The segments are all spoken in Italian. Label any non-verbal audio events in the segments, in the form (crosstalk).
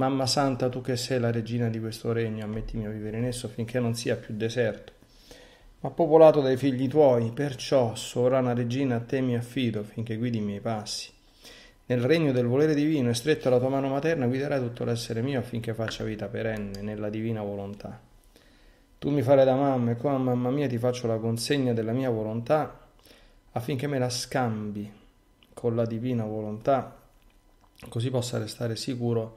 Mamma Santa, tu che sei la regina di questo regno, ammettimi a vivere in esso finché non sia più deserto, ma popolato dai figli tuoi, perciò, sovrana regina, a te mi affido finché guidi i miei passi. Nel regno del volere divino e stretto alla tua mano materna guiderai tutto l'essere mio affinché faccia vita perenne nella divina volontà. Tu mi farai da mamma e come mamma mia ti faccio la consegna della mia volontà affinché me la scambi con la divina volontà, così possa restare sicuro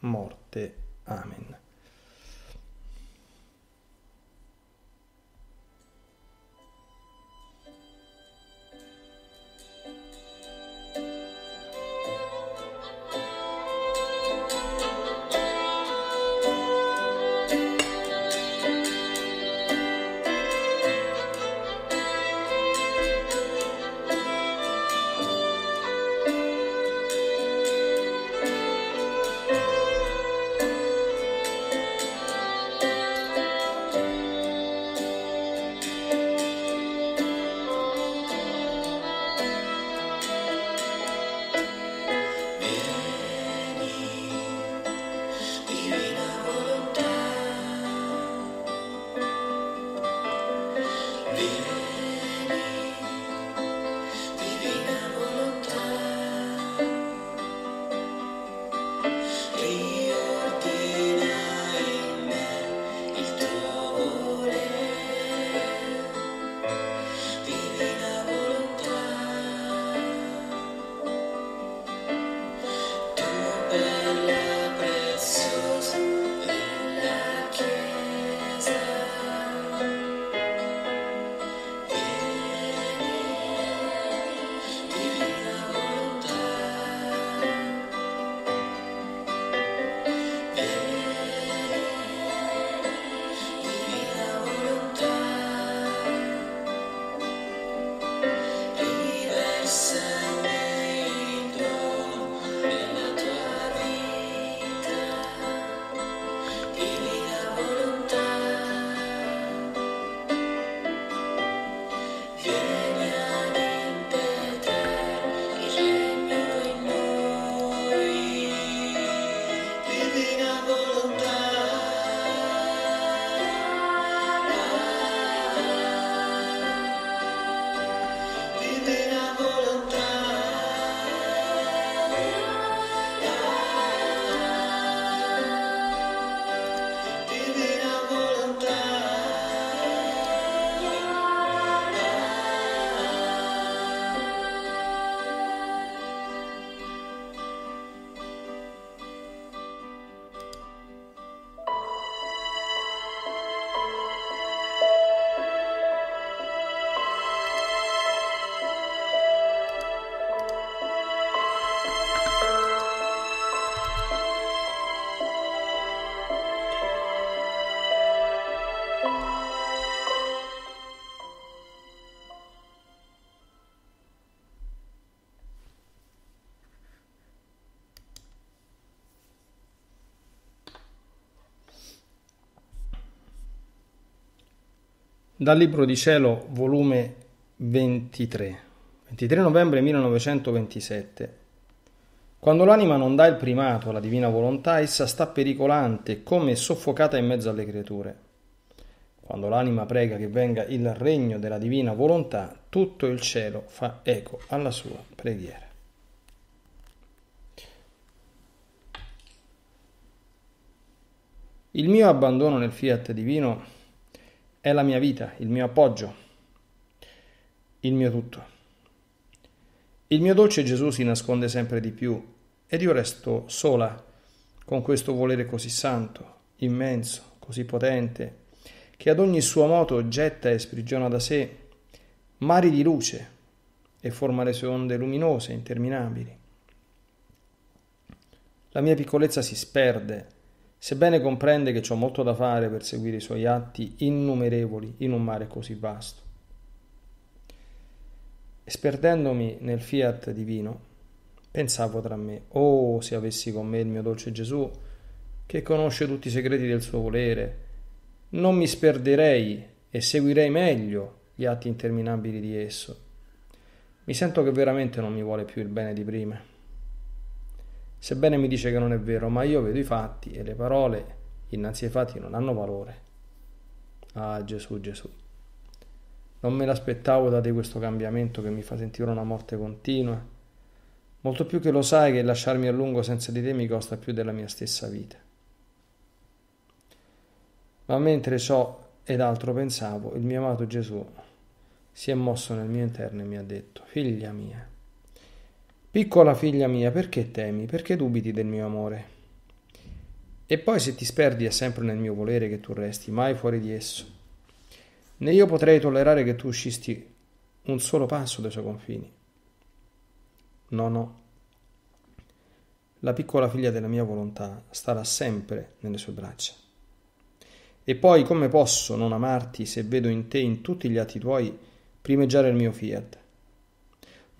morte. Amen. Dal Libro di Cielo, volume 23, 23 novembre 1927. Quando l'anima non dà il primato alla divina volontà, essa sta pericolante e come soffocata in mezzo alle creature. Quando l'anima prega che venga il regno della divina volontà, tutto il cielo fa eco alla sua preghiera. Il mio abbandono nel fiat divino è la mia vita, il mio appoggio, il mio tutto. Il mio dolce Gesù si nasconde sempre di più ed io resto sola con questo volere così santo, immenso, così potente, che ad ogni suo moto getta e sprigiona da sé mari di luce e forma le sue onde luminose interminabili. La mia piccolezza si sperde Sebbene comprende che ho molto da fare per seguire i suoi atti innumerevoli in un mare così vasto. sperdendomi nel fiat divino, pensavo tra me, oh se avessi con me il mio dolce Gesù, che conosce tutti i segreti del suo volere, non mi sperderei e seguirei meglio gli atti interminabili di esso. Mi sento che veramente non mi vuole più il bene di prima. Sebbene mi dice che non è vero, ma io vedo i fatti e le parole innanzi ai fatti non hanno valore. Ah Gesù, Gesù. Non me l'aspettavo da te questo cambiamento che mi fa sentire una morte continua. Molto più che lo sai che lasciarmi a lungo senza di te mi costa più della mia stessa vita. Ma mentre ciò ed altro pensavo, il mio amato Gesù si è mosso nel mio interno e mi ha detto, figlia mia, Piccola figlia mia, perché temi? Perché dubiti del mio amore? E poi se ti sperdi è sempre nel mio volere che tu resti, mai fuori di esso. Né io potrei tollerare che tu uscisti un solo passo dai suoi confini. No, no. La piccola figlia della mia volontà starà sempre nelle sue braccia. E poi come posso non amarti se vedo in te, in tutti gli atti tuoi, primeggiare il mio fiat?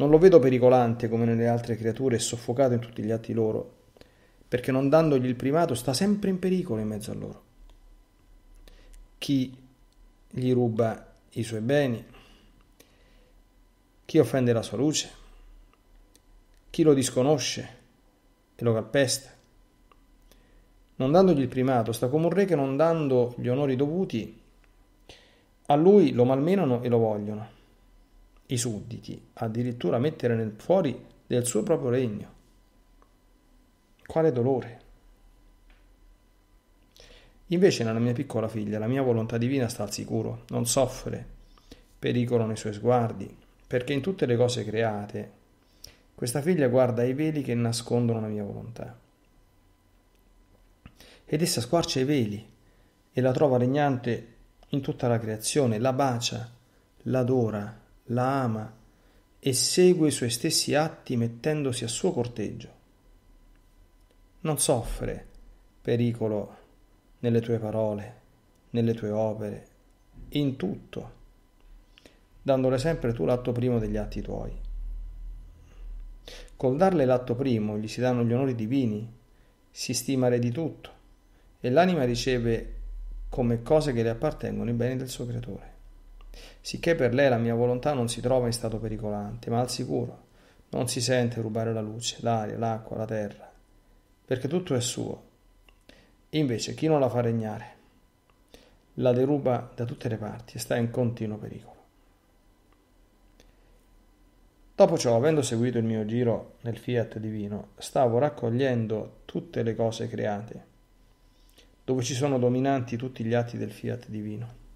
Non lo vedo pericolante come nelle altre creature e soffocato in tutti gli atti loro, perché non dandogli il primato sta sempre in pericolo in mezzo a loro. Chi gli ruba i suoi beni, chi offende la sua luce, chi lo disconosce e lo calpesta. Non dandogli il primato sta come un re che non dando gli onori dovuti, a lui lo malmenano e lo vogliono i sudditi, addirittura mettere nel fuori del suo proprio regno. Quale dolore! Invece nella mia piccola figlia la mia volontà divina sta al sicuro, non soffre pericolo nei suoi sguardi, perché in tutte le cose create questa figlia guarda i veli che nascondono la mia volontà. Ed essa squarcia i veli e la trova regnante in tutta la creazione, la bacia, l'adora, la ama e segue i suoi stessi atti mettendosi a suo corteggio. Non soffre pericolo nelle tue parole, nelle tue opere, in tutto, dandole sempre tu l'atto primo degli atti tuoi. Col darle l'atto primo gli si danno gli onori divini, si stima re di tutto e l'anima riceve come cose che le appartengono i beni del suo creatore sicché per lei la mia volontà non si trova in stato pericolante, ma al sicuro. Non si sente rubare la luce, l'aria, l'acqua, la terra, perché tutto è suo. Invece chi non la fa regnare la deruba da tutte le parti e sta in continuo pericolo. Dopo ciò, avendo seguito il mio giro nel fiat divino, stavo raccogliendo tutte le cose create, dove ci sono dominanti tutti gli atti del fiat divino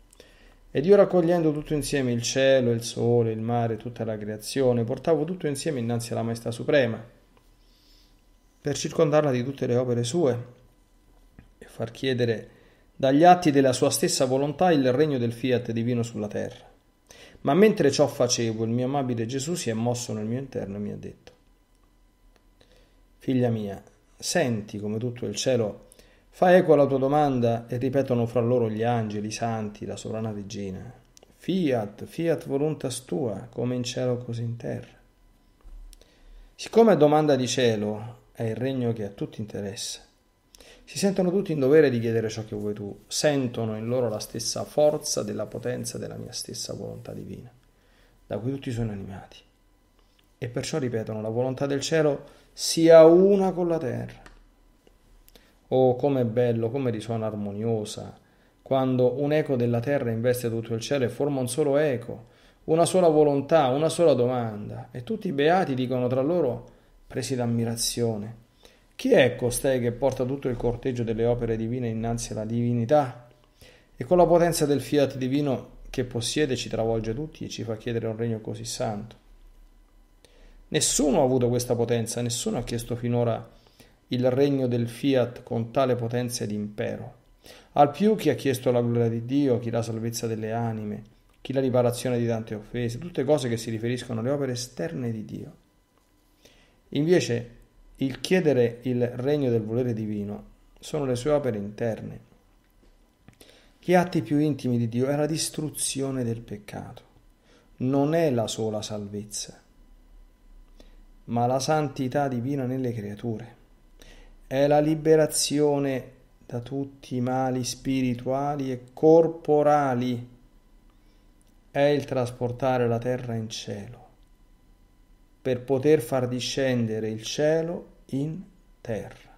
ed io raccogliendo tutto insieme il cielo, il sole, il mare, tutta la creazione, portavo tutto insieme innanzi alla Maestà Suprema, per circondarla di tutte le opere sue e far chiedere dagli atti della sua stessa volontà il regno del fiat divino sulla terra. Ma mentre ciò facevo, il mio amabile Gesù si è mosso nel mio interno e mi ha detto, Figlia mia, senti come tutto il cielo Fa eco alla tua domanda e ripetono fra loro gli angeli, i santi, la sovrana regina. Fiat, fiat voluntas tua, come in cielo così in terra. Siccome è domanda di cielo, è il regno che a tutti interessa. Si sentono tutti in dovere di chiedere ciò che vuoi tu, sentono in loro la stessa forza della potenza della mia stessa volontà divina, da cui tutti sono animati. E perciò ripetono, la volontà del cielo sia una con la terra. Oh, com'è bello, come risuona armoniosa, quando un eco della terra investe tutto il cielo e forma un solo eco, una sola volontà, una sola domanda, e tutti i beati dicono tra loro, presi d'ammirazione, chi è costei che porta tutto il corteggio delle opere divine innanzi alla divinità? E con la potenza del fiat divino che possiede ci travolge tutti e ci fa chiedere un regno così santo. Nessuno ha avuto questa potenza, nessuno ha chiesto finora il regno del fiat con tale potenza ed impero. Al più chi ha chiesto la gloria di Dio, chi la salvezza delle anime, chi la riparazione di tante offese, tutte cose che si riferiscono alle opere esterne di Dio. Invece il chiedere il regno del volere divino sono le sue opere interne. Gli atti più intimi di Dio è la distruzione del peccato, non è la sola salvezza, ma la santità divina nelle creature è la liberazione da tutti i mali spirituali e corporali, è il trasportare la terra in cielo, per poter far discendere il cielo in terra.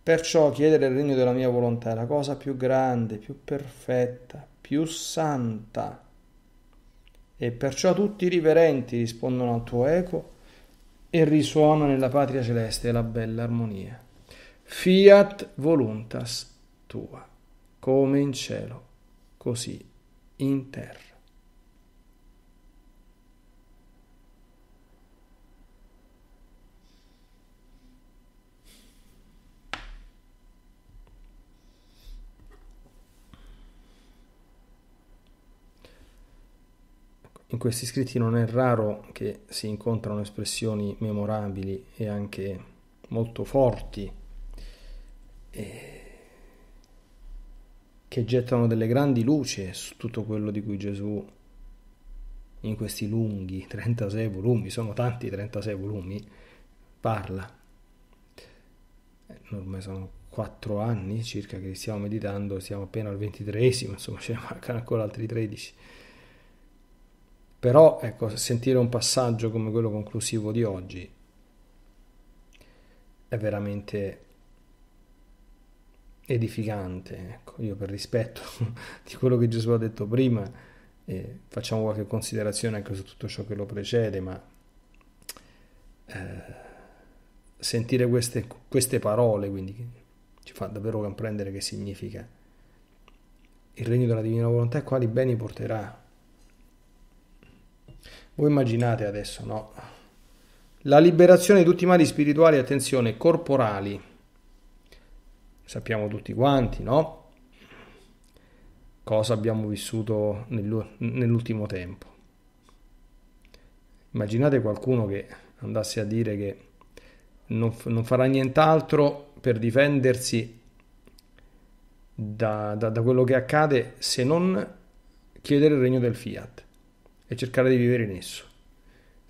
Perciò chiedere il regno della mia volontà è la cosa più grande, più perfetta, più santa. E perciò tutti i riverenti rispondono al tuo eco e risuona nella patria celeste la bella armonia. Fiat voluntas tua, come in cielo, così in terra. In questi scritti non è raro che si incontrano espressioni memorabili e anche molto forti eh, che gettano delle grandi luci su tutto quello di cui Gesù in questi lunghi 36 volumi, sono tanti 36 volumi, parla. Eh, ormai sono 4 anni circa che stiamo meditando, siamo appena al 23 insomma ce ne mancano ancora altri 13. Però ecco, sentire un passaggio come quello conclusivo di oggi è veramente edificante. Ecco, io per rispetto (laughs) di quello che Gesù ha detto prima, eh, facciamo qualche considerazione anche su tutto ciò che lo precede, ma eh, sentire queste, queste parole quindi, ci fa davvero comprendere che significa il regno della divina volontà e quali beni porterà voi immaginate adesso, no? La liberazione di tutti i mali spirituali, attenzione, corporali. Sappiamo tutti quanti, no? Cosa abbiamo vissuto nell'ultimo tempo. Immaginate qualcuno che andasse a dire che non, non farà nient'altro per difendersi da, da, da quello che accade se non chiedere il regno del fiat e cercare di vivere in esso.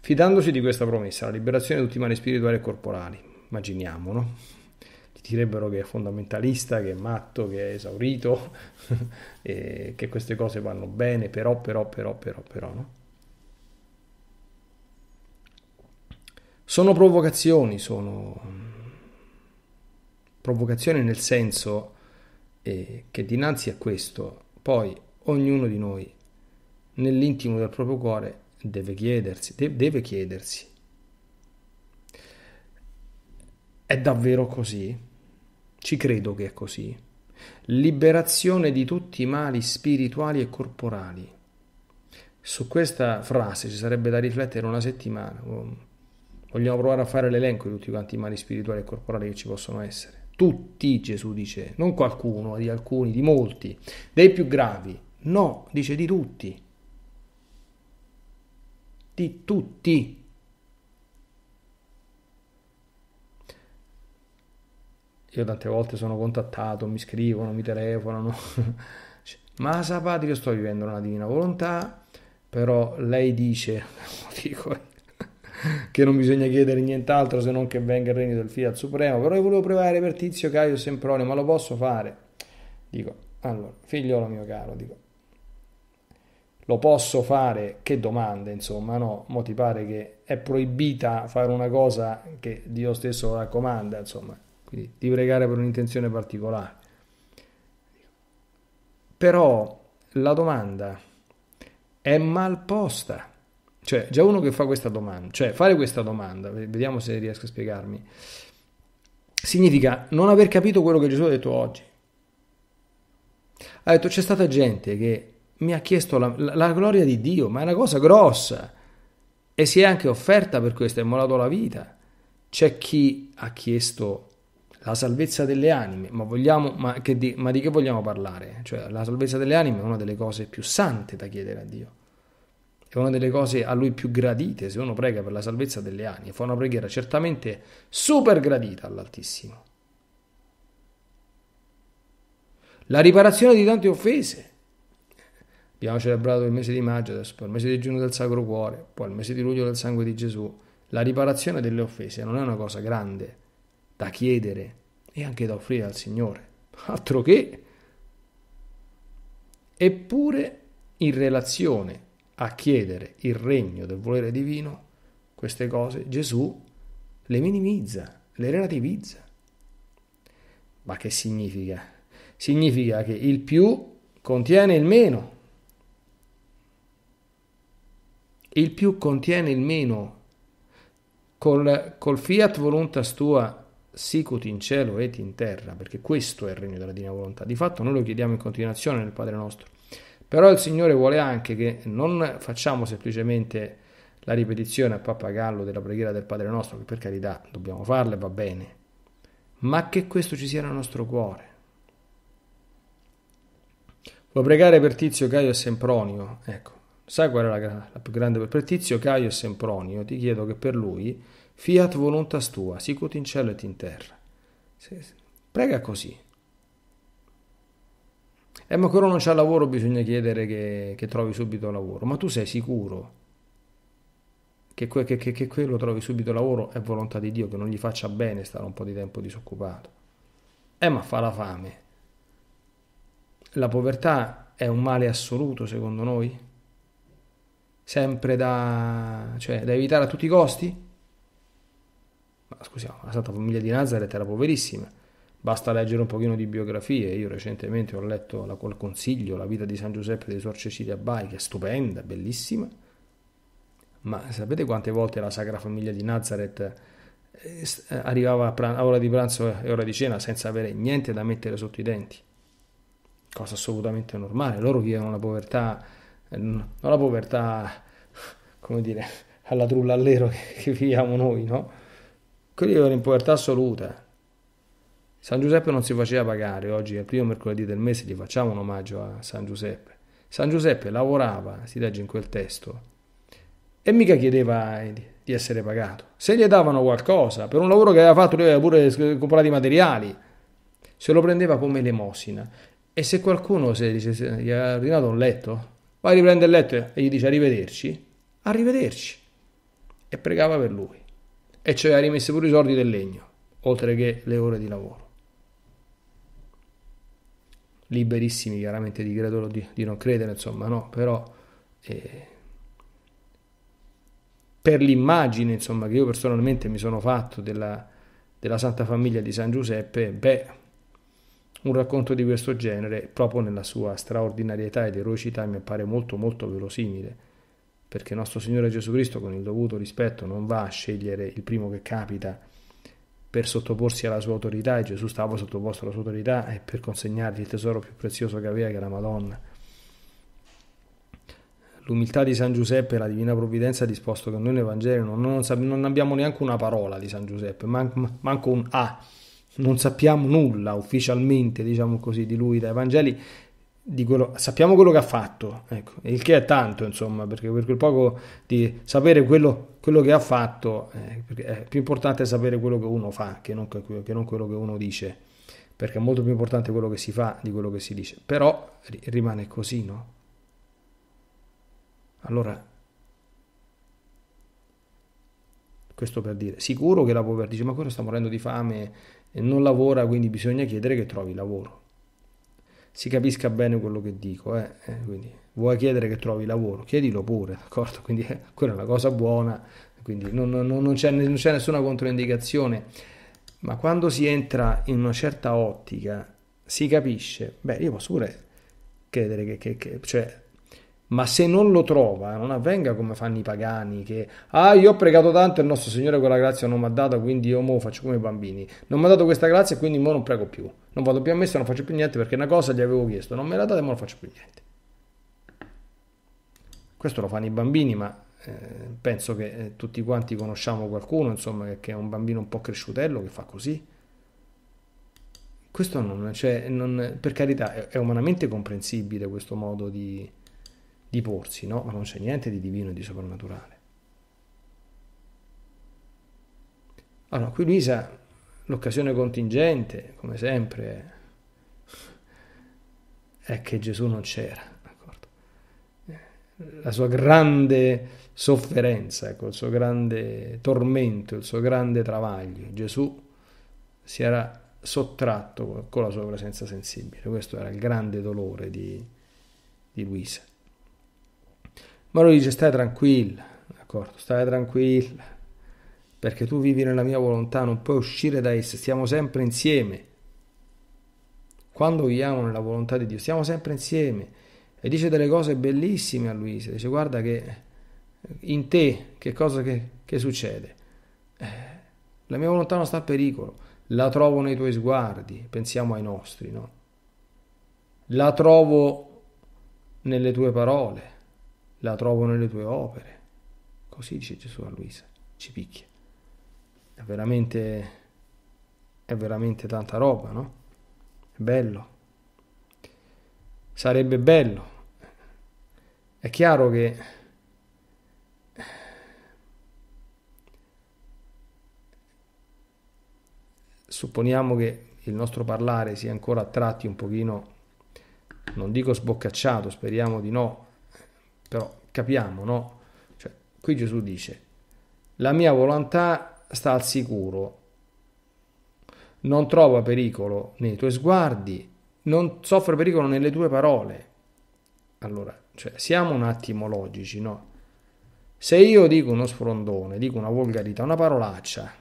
Fidandosi di questa promessa, la liberazione di tutti i mali spirituali e corporali, immaginiamo, no? Ti direbbero che è fondamentalista, che è matto, che è esaurito, (laughs) che queste cose vanno bene, però, però, però, però, però, no? Sono provocazioni, sono provocazioni nel senso eh, che dinanzi a questo poi ognuno di noi nell'intimo del proprio cuore deve chiedersi, deve chiedersi, è davvero così? Ci credo che è così. Liberazione di tutti i mali spirituali e corporali. Su questa frase ci sarebbe da riflettere una settimana. Oh, vogliamo provare a fare l'elenco di tutti quanti i mali spirituali e corporali che ci possono essere. Tutti, Gesù dice, non qualcuno, di alcuni, di molti, dei più gravi. No, dice di tutti tutti, tutti. Io tante volte sono contattato, mi scrivono, mi telefonano. (laughs) Ma sapate che sto vivendo una divina volontà, però lei dice, (laughs) dico, (laughs) che non bisogna chiedere nient'altro se non che venga il regno del Fiat Supremo, però io volevo pregare per Tizio, Caio e Sempronio, ma lo posso fare? Dico, allora, figliolo mio caro, dico, lo posso fare, che domande, insomma, no? Mo ti pare che è proibita fare una cosa che Dio stesso raccomanda, insomma, quindi di pregare per un'intenzione particolare. Però la domanda è mal posta. Cioè, già uno che fa questa domanda, cioè fare questa domanda, vediamo se riesco a spiegarmi, significa non aver capito quello che Gesù ha detto oggi. Ha detto c'è stata gente che mi ha chiesto la, la, la gloria di Dio, ma è una cosa grossa. E si è anche offerta per questo, è molato la vita. C'è chi ha chiesto la salvezza delle anime, ma, vogliamo, ma, che di, ma di che vogliamo parlare? Cioè, la salvezza delle anime è una delle cose più sante da chiedere a Dio è una delle cose a lui più gradite se uno prega per la salvezza delle anime, fa una preghiera certamente super gradita all'Altissimo. La riparazione di tante offese, Abbiamo celebrato il mese di maggio, adesso poi il mese di giugno del Sacro Cuore, poi il mese di luglio del sangue di Gesù. La riparazione delle offese non è una cosa grande da chiedere e anche da offrire al Signore. Altro che. Eppure, in relazione a chiedere il regno del volere divino, queste cose Gesù le minimizza, le relativizza. Ma che significa? Significa che il più contiene il meno il più contiene il meno. Col, col fiat voluntas tua sicut in cielo et in terra, perché questo è il regno della divina volontà. Di fatto noi lo chiediamo in continuazione nel Padre nostro. Però il Signore vuole anche che non facciamo semplicemente la ripetizione a pappagallo della preghiera del Padre nostro, che per carità dobbiamo farla e va bene, ma che questo ci sia nel nostro cuore. Vuoi pregare per Tizio, Caio e Sempronio? Ecco, Sai qual è la, la più grande per Tizio Caio Sempronio? Ti chiedo che per lui fiat voluntas tua, sicut in cielo et in terra. Prega così. Eh, ma quando non c'è lavoro, bisogna chiedere che, che, trovi subito lavoro. Ma tu sei sicuro che, que, che, che, quello trovi subito lavoro è volontà di Dio, che non gli faccia bene stare un po' di tempo disoccupato? Eh, ma fa la fame. La povertà è un male assoluto, secondo noi? sempre da, cioè, da evitare a tutti i costi? Ma scusiamo, la Santa Famiglia di Nazareth era poverissima. Basta leggere un pochino di biografie. Io recentemente ho letto la, col consiglio La vita di San Giuseppe di Suor Cecilia Bai, che è stupenda, bellissima. Ma sapete quante volte la Sacra Famiglia di Nazareth eh, eh, arrivava a, ora di pranzo e ora di cena senza avere niente da mettere sotto i denti? Cosa assolutamente normale. Loro vivevano la povertà eh, non la povertà, come dire, alla trulla all'ero che, viviamo noi, no? Quelli erano in povertà assoluta. San Giuseppe non si faceva pagare, oggi è il primo mercoledì del mese, gli facciamo un omaggio a San Giuseppe. San Giuseppe lavorava, si legge in quel testo, e mica chiedeva eh, di essere pagato. Se gli davano qualcosa, per un lavoro che aveva fatto lui aveva pure comprato i materiali, se lo prendeva come elemosina. E se qualcuno se, se, gli ha ordinato un letto, Vai a il letto e gli dice arrivederci. Arrivederci. E pregava per lui. E ci cioè aveva rimesso pure i soldi del legno, oltre che le ore di lavoro. Liberissimi chiaramente di credere o di, di, non credere, insomma, no, però eh, per l'immagine, insomma, che io personalmente mi sono fatto della, della Santa Famiglia di San Giuseppe, beh, un racconto di questo genere, proprio nella sua straordinarietà ed eroicità, mi appare molto molto verosimile, perché nostro Signore Gesù Cristo, con il dovuto rispetto, non va a scegliere il primo che capita per sottoporsi alla sua autorità, e Gesù stava sottoposto alla sua autorità e per consegnargli il tesoro più prezioso che aveva, che era la Madonna. L'umiltà di San Giuseppe e la divina provvidenza ha disposto che noi nel Vangelo non, non, non, abbiamo neanche una parola di San Giuseppe, man, manco un A non sappiamo nulla ufficialmente, diciamo così, di lui dai Vangeli, quello, sappiamo quello che ha fatto, ecco, il che è tanto, insomma, perché per quel poco di sapere quello, quello che ha fatto, eh, è più importante sapere quello che uno fa che non, che non quello che uno dice, perché è molto più importante quello che si fa di quello che si dice, però rimane così, no? Allora, questo per dire, sicuro che la povera dice, ma quello sta morendo di fame, e non lavora, quindi bisogna chiedere che trovi lavoro. Si capisca bene quello che dico, eh? eh quindi vuoi chiedere che trovi lavoro, chiedilo pure, d'accordo? (laughs) Quindi eh, quella è una cosa buona, quindi non, non, non, c'è, non c'è nessuna controindicazione, ma quando si entra in una certa ottica si capisce, beh io posso pure credere che, che, che cioè ma se non lo trova, non avvenga come fanno i pagani che, ah, io ho pregato tanto e il nostro Signore quella grazia non mi ha data, quindi io mo faccio come i bambini, non mi ha dato questa grazia e quindi mo non prego più, non vado più a messa, non faccio più niente perché una cosa gli avevo chiesto, non me la date e mo non faccio più niente. Questo lo fanno i bambini, ma eh, penso che eh, tutti quanti conosciamo qualcuno, insomma, che è un bambino un po' cresciutello che fa così. Questo non, cioè, non, per carità, è, è umanamente comprensibile questo modo di di porsi, no? Ma non c'è niente di divino e di soprannaturale. Allora, qui Luisa, l'occasione contingente, come sempre, è che Gesù non c'era, d'accordo? Eh, la sua grande sofferenza, ecco, il suo grande tormento, il suo grande travaglio. Gesù si era sottratto con la sua presenza sensibile. Questo era il grande dolore di, di Luisa. Ma lui dice stai tranquilla, d'accordo, stai tranquilla, perché tu vivi nella mia volontà, non puoi uscire da essa, stiamo sempre insieme. Quando viviamo nella volontà di Dio, stiamo sempre insieme. E dice delle cose bellissime a Luisa, dice guarda che in te che cosa che, che succede? Eh, la mia volontà non sta a pericolo, la trovo nei tuoi sguardi, pensiamo ai nostri, no? La trovo nelle tue parole la trovo nelle tue opere. Così dice Gesù a Luisa, ci picchia. È veramente, è veramente tanta roba, no? È bello. Sarebbe bello. È chiaro che supponiamo che il nostro parlare sia ancora a tratti un pochino, non dico sboccacciato, speriamo di no, però capiamo, no? Cioè, qui Gesù dice, la mia volontà sta al sicuro, non trova pericolo nei tuoi sguardi, non soffre pericolo nelle tue parole. Allora, cioè, siamo un attimo logici, no? Se io dico uno sfrondone, dico una volgarità, una parolaccia,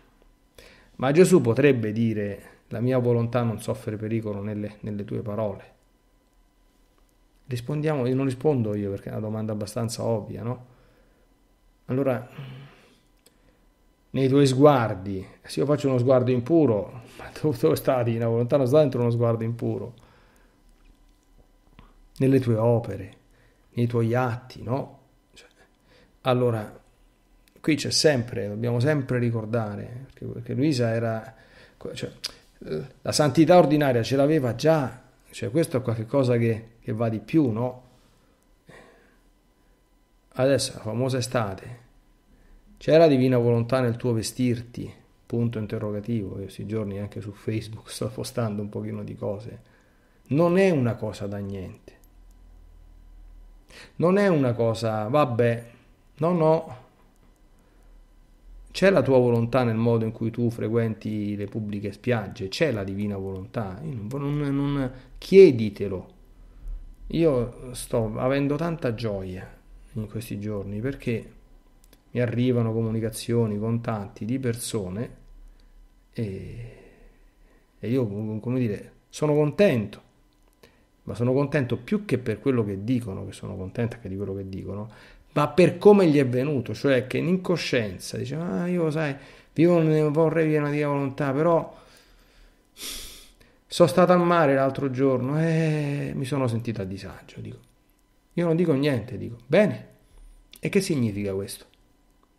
ma Gesù potrebbe dire la mia volontà non soffre pericolo nelle, nelle tue parole. Rispondiamo, io non rispondo io perché è una domanda abbastanza ovvia, no? Allora, nei tuoi sguardi, se io faccio uno sguardo impuro, ma (laughs) dove sta di una volontà non sta dentro uno sguardo impuro? Nelle tue opere, nei tuoi atti, no? Cioè, allora, qui c'è sempre, dobbiamo sempre ricordare, perché, perché Luisa era... Cioè, la santità ordinaria ce l'aveva già cioè questo è qualcosa che, che va di più, no? Adesso, la famosa estate, c'era divina volontà nel tuo vestirti? Punto interrogativo, io questi giorni anche su Facebook (laughs) sto postando un pochino di cose. Non è una cosa da niente. Non è una cosa, vabbè, no no, c'è la tua volontà nel modo in cui tu frequenti le pubbliche spiagge, c'è la divina volontà, non, non, chieditelo. Io sto avendo tanta gioia in questi giorni perché mi arrivano comunicazioni, contatti di persone e, e io, come dire, sono contento, ma sono contento più che per quello che dicono, che sono contento anche di quello che dicono, ma per come gli è venuto, cioè che in incoscienza dice, ah io sai, vivo ne vorrei vivere una mia volontà, però sono stato al mare l'altro giorno e mi sono sentito a disagio, dico. Io non dico niente, dico, bene. E che significa questo?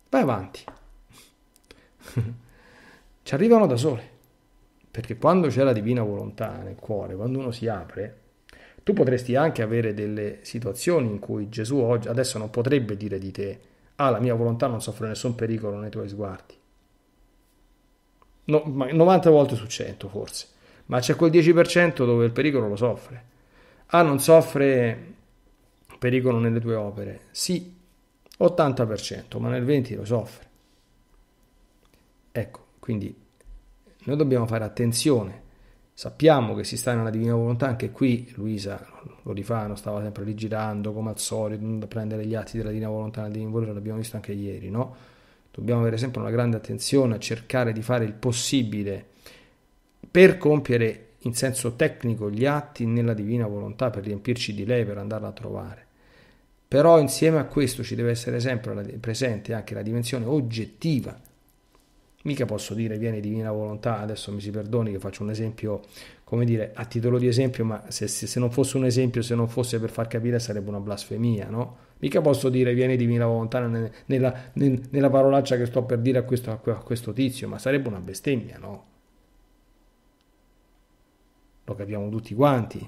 Vai avanti. (laughs) Ci arrivano da sole, perché quando c'è la divina volontà nel cuore, quando uno si apre, tu potresti anche avere delle situazioni in cui Gesù oggi, adesso non potrebbe dire di te, ah la mia volontà non soffre nessun pericolo nei tuoi sguardi. No, 90 volte su 100 forse, ma c'è quel 10% dove il pericolo lo soffre. Ah non soffre pericolo nelle tue opere? Sì, 80%, ma nel 20% lo soffre. Ecco, quindi noi dobbiamo fare attenzione Sappiamo che si sta nella divina volontà, anche qui Luisa lo rifà, non stava sempre rigirando come al solito, prendere gli atti della divina volontà, nel divino volere, l'abbiamo visto anche ieri, no? Dobbiamo avere sempre una grande attenzione a cercare di fare il possibile per compiere in senso tecnico gli atti nella divina volontà, per riempirci di lei, per andarla a trovare. Però insieme a questo ci deve essere sempre presente anche la dimensione oggettiva mica posso dire viene divina volontà, adesso mi si perdoni che faccio un esempio, come dire, a titolo di esempio, ma se, se, se non fosse un esempio, se non fosse per far capire sarebbe una blasfemia, no? Mica posso dire viene divina volontà nella, nella, nella parolaccia che sto per dire a questo, a questo tizio, ma sarebbe una bestemmia, no? Lo capiamo tutti quanti.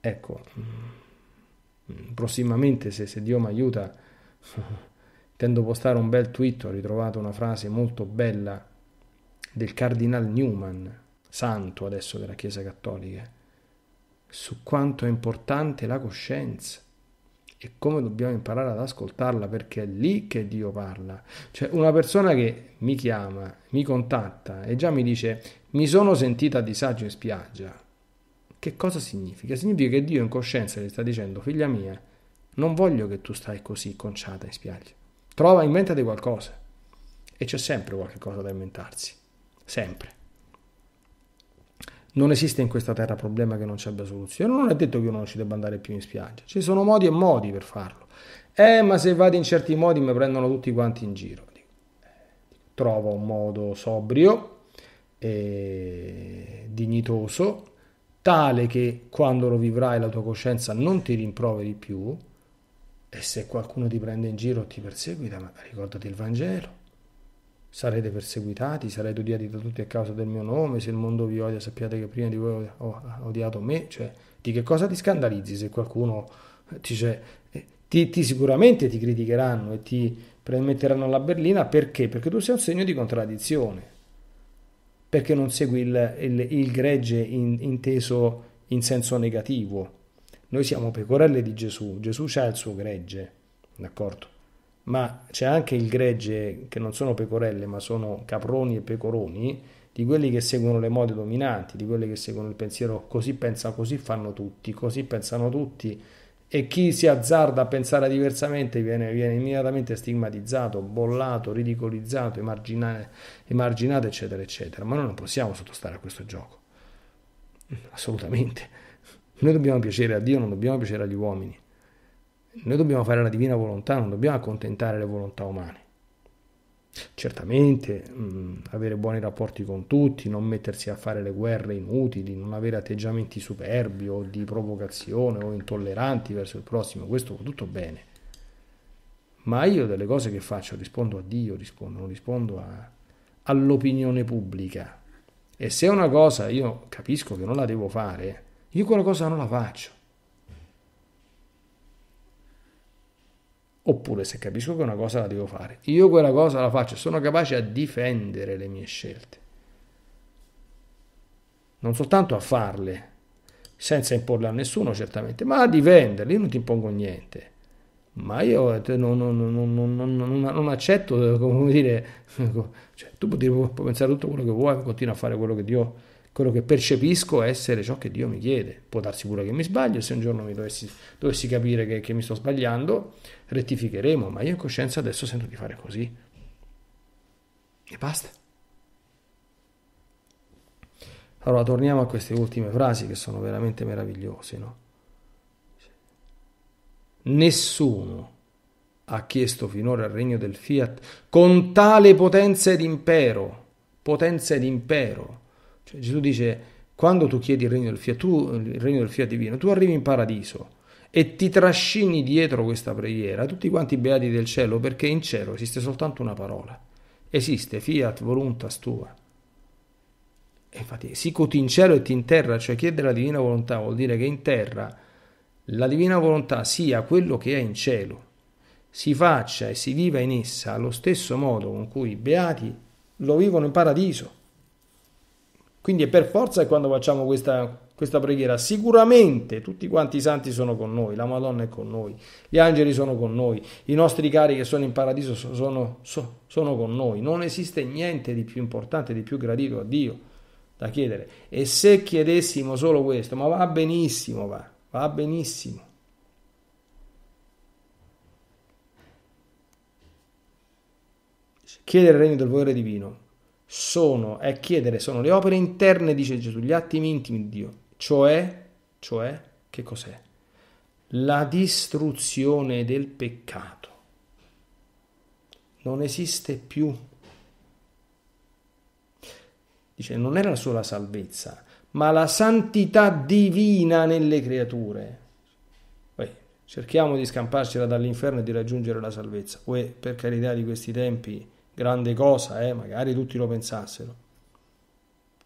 Ecco, mm, prossimamente se, se Dio mi aiuta intendo postare un bel tweet, ho ritrovato una frase molto bella del Cardinal Newman, santo adesso della Chiesa Cattolica, su quanto è importante la coscienza e come dobbiamo imparare ad ascoltarla perché è lì che Dio parla. Cioè una persona che mi chiama, mi contatta e già mi dice mi sono sentita a disagio in spiaggia. Che cosa significa? Significa che Dio in coscienza gli sta dicendo figlia mia, non voglio che tu stai così conciata in spiaggia. Prova, inventate qualcosa. E c'è sempre qualcosa da inventarsi. Sempre. Non esiste in questa terra problema che non ci abbia soluzione. Non è detto che uno non ci debba andare più in spiaggia. Ci sono modi e modi per farlo. Eh, ma se vado in certi modi mi prendono tutti quanti in giro. Eh, Trova un modo sobrio e dignitoso, tale che quando lo vivrai la tua coscienza non ti rimproveri più e se qualcuno ti prende in giro o ti perseguita, ma ricordati il Vangelo. Sarete perseguitati, sarete odiati da tutti a causa del mio nome, se il mondo vi odia sappiate che prima di voi ho odiato me. Cioè, di che cosa ti scandalizzi se qualcuno eh, ti, cioè, eh, ti, ti sicuramente ti criticheranno e ti metteranno alla berlina perché? Perché tu sei un segno di contraddizione, perché non segui il, il, il gregge in, inteso in senso negativo noi siamo pecorelle di Gesù, Gesù c'ha il suo gregge, d'accordo? Ma c'è anche il gregge che non sono pecorelle, ma sono caproni e pecoroni, di quelli che seguono le mode dominanti, di quelli che seguono il pensiero così pensa, così fanno tutti, così pensano tutti e chi si azzarda a pensare diversamente viene, viene immediatamente stigmatizzato, bollato, ridicolizzato, emarginato, eccetera, eccetera. Ma noi non possiamo sottostare a questo gioco, assolutamente. Noi dobbiamo piacere a Dio, non dobbiamo piacere agli uomini. Noi dobbiamo fare la divina volontà, non dobbiamo accontentare le volontà umane. Certamente mh, mm, avere buoni rapporti con tutti, non mettersi a fare le guerre inutili, non avere atteggiamenti superbi o di provocazione o intolleranti verso il prossimo, questo va tutto bene. Ma io delle cose che faccio rispondo a Dio, rispondo, non rispondo a, all'opinione pubblica. E se è una cosa io capisco che non la devo fare, io quella cosa non la faccio. Oppure se capisco che una cosa la devo fare, io quella cosa la faccio, sono capace a difendere le mie scelte. Non soltanto a farle, senza imporle a nessuno certamente, ma a difenderle, io non ti impongo niente ma io eh, non, non, non, non accetto, eh, come dire, (laughs) cioè, tu puoi, puoi, pensare tutto quello che vuoi, continua a fare quello che Dio quello che percepisco essere ciò che Dio mi chiede. Può darsi pure che mi sbaglio, se un giorno mi dovessi, dovessi capire che, che mi sto sbagliando, rettificheremo, ma io in coscienza adesso sento di fare così. E basta. Allora torniamo a queste ultime frasi che sono veramente meravigliose. No? Nessuno ha chiesto finora il regno del fiat con tale potenza ed impero, potenza ed impero, cioè, Gesù dice, quando tu chiedi il regno del fiat, tu, il regno del fiat divino, tu arrivi in paradiso e ti trascini dietro questa preghiera, tutti quanti beati del cielo, perché in cielo esiste soltanto una parola. Esiste fiat voluntas tua. E infatti, sicut in cielo e ti in terra, cioè chiede la divina volontà, vuol dire che in terra la divina volontà sia quello che è in cielo, si faccia e si viva in essa allo stesso modo con cui i beati lo vivono in paradiso. Quindi è per forza quando facciamo questa, questa preghiera, sicuramente tutti quanti i santi sono con noi, la Madonna è con noi, gli angeli sono con noi, i nostri cari che sono in paradiso sono, sono, sono con noi. Non esiste niente di più importante, di più gradito a Dio da chiedere. E se chiedessimo solo questo, ma va benissimo, va, va benissimo. Chiedere il regno del volere divino sono, è chiedere, sono le opere interne, dice Gesù, gli atti intimi di Dio, cioè, cioè, che cos'è? La distruzione del peccato. Non esiste più. Dice, non era solo la salvezza, ma la santità divina nelle creature. Beh, cerchiamo di scamparcela dall'inferno e di raggiungere la salvezza. Uè, per carità di questi tempi, grande cosa, eh, magari tutti lo pensassero.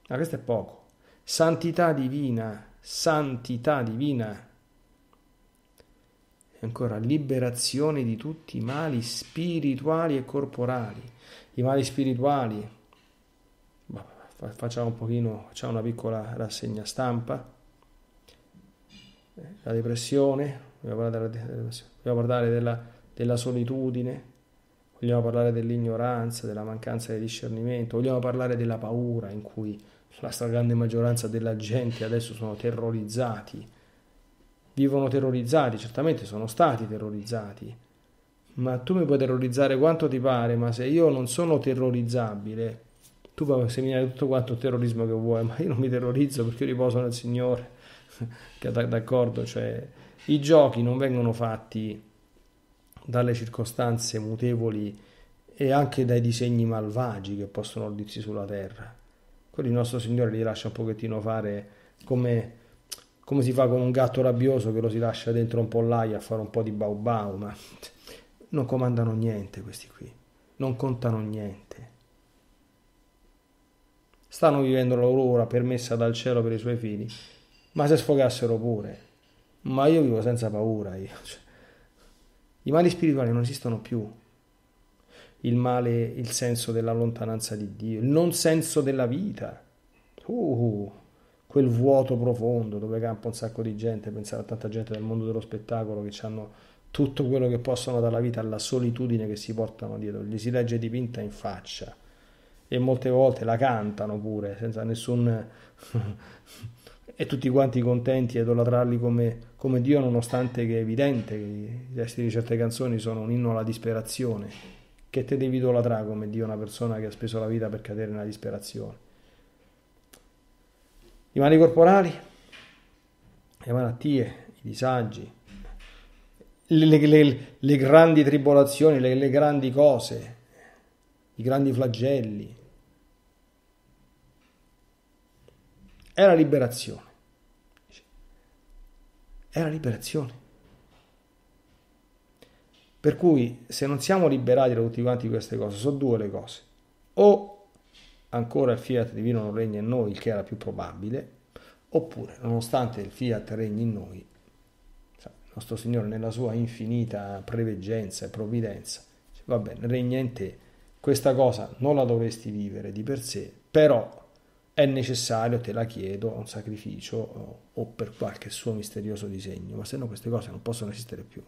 Ma questo è poco. Santità divina, santità divina. E ancora, liberazione di tutti i mali spirituali e corporali. I mali spirituali, facciamo un pochino, facciamo una piccola rassegna stampa. Eh, la depressione, dobbiamo parlare della, della solitudine, vogliamo parlare dell'ignoranza, della mancanza di discernimento, vogliamo parlare della paura in cui la stragrande maggioranza della gente adesso sono terrorizzati, vivono terrorizzati, certamente sono stati terrorizzati, ma tu mi puoi terrorizzare quanto ti pare, ma se io non sono terrorizzabile, tu puoi seminare tutto quanto terrorismo che vuoi, ma io non mi terrorizzo perché io riposo nel Signore, (laughs) che d'accordo, cioè i giochi non vengono fatti dalle circostanze mutevoli e anche dai disegni malvagi che possono dirsi sulla terra. Quelli il nostro Signore li lascia un pochettino fare come, come si fa con un gatto rabbioso che lo si lascia dentro un pollaio a fare un po' di bau bau, ma non comandano niente questi qui, non contano niente. Stanno vivendo l'aurora permessa dal cielo per i suoi figli, ma se sfogassero pure. Ma io vivo senza paura, io. Cioè, i mali spirituali non esistono più. Il male, il senso della lontananza di Dio, il non senso della vita. Uh, quel vuoto profondo dove campa un sacco di gente, pensare a tanta gente del mondo dello spettacolo che hanno tutto quello che possono dalla vita alla solitudine che si portano dietro, gli si legge dipinta in faccia e molte volte la cantano pure senza nessun e tutti quanti contenti ad idolatrarli come, come, Dio, nonostante che è evidente che i testi di certe canzoni sono un inno alla disperazione, che te devi idolatrare come Dio una persona che ha speso la vita per cadere nella disperazione. I mali corporali, le malattie, i disagi, le, le, le grandi tribolazioni, le, le grandi cose, i grandi flagelli, È la liberazione. È la liberazione. Per cui se non siamo liberati da tutti quanti queste cose, sono due le cose. O ancora il fiat divino non regna in noi, il che era più probabile, oppure nonostante il fiat regni in noi, il nostro Signore nella sua infinita preveggenza e provvidenza, va bene, regna in te, questa cosa non la dovresti vivere di per sé, però è necessario, te la chiedo, un sacrificio o, eh, o per qualche suo misterioso disegno, ma se no queste cose non possono esistere più.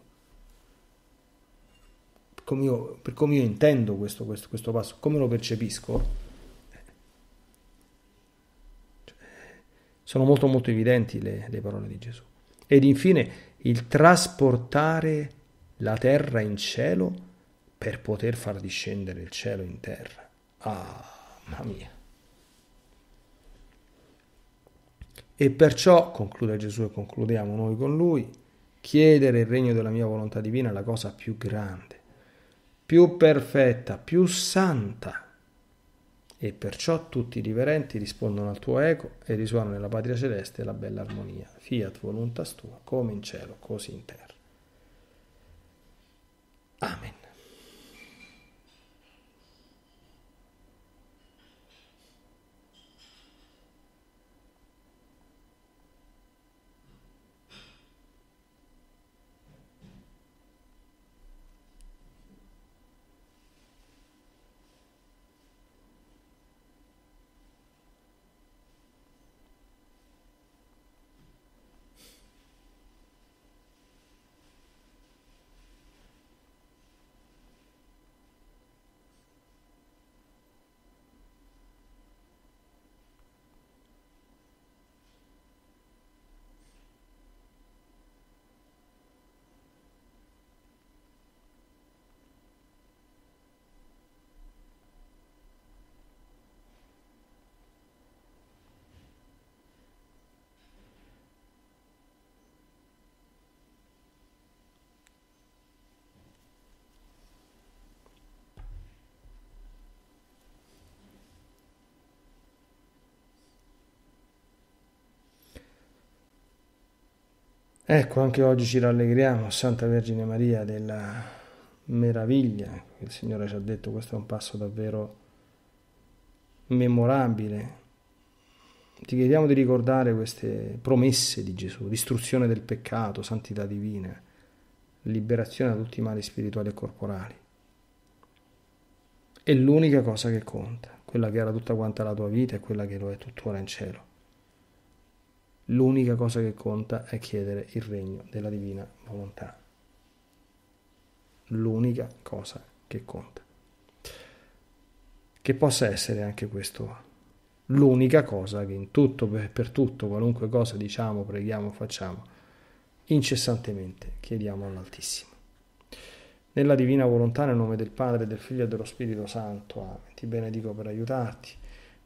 Come io, per come io intendo questo, questo, questo passo, come lo percepisco, cioè, sono molto molto evidenti le, le, parole di Gesù. Ed infine il trasportare la terra in cielo per poter far discendere il cielo in terra. Ah, mamma mia. E perciò, conclude Gesù e concludiamo noi con lui, chiedere il regno della mia volontà divina è la cosa più grande, più perfetta, più santa. E perciò tutti i riverenti rispondono al tuo eco e risuona nella patria celeste la bella armonia. Fiat voluntas tua, come in cielo, così in terra. Amen. Ecco, anche oggi ci rallegriamo, Santa Vergine Maria, della meraviglia che il Signore ci ha detto, questo è un passo davvero memorabile. Ti chiediamo di ricordare queste promesse di Gesù, distruzione del peccato, santità divina, liberazione da tutti i mali spirituali e corporali. È l'unica cosa che conta, quella che era tutta quanta la tua vita e quella che lo è tuttora in cielo. L'unica cosa che conta è chiedere il regno della divina volontà. L'unica cosa che conta. Che possa essere anche questo l'unica cosa che in tutto, per, per tutto, qualunque cosa diciamo, preghiamo, facciamo, incessantemente chiediamo all'Altissimo. Nella divina volontà, nel nome del Padre, del Figlio e dello Spirito Santo, amen. Ti benedico per aiutarti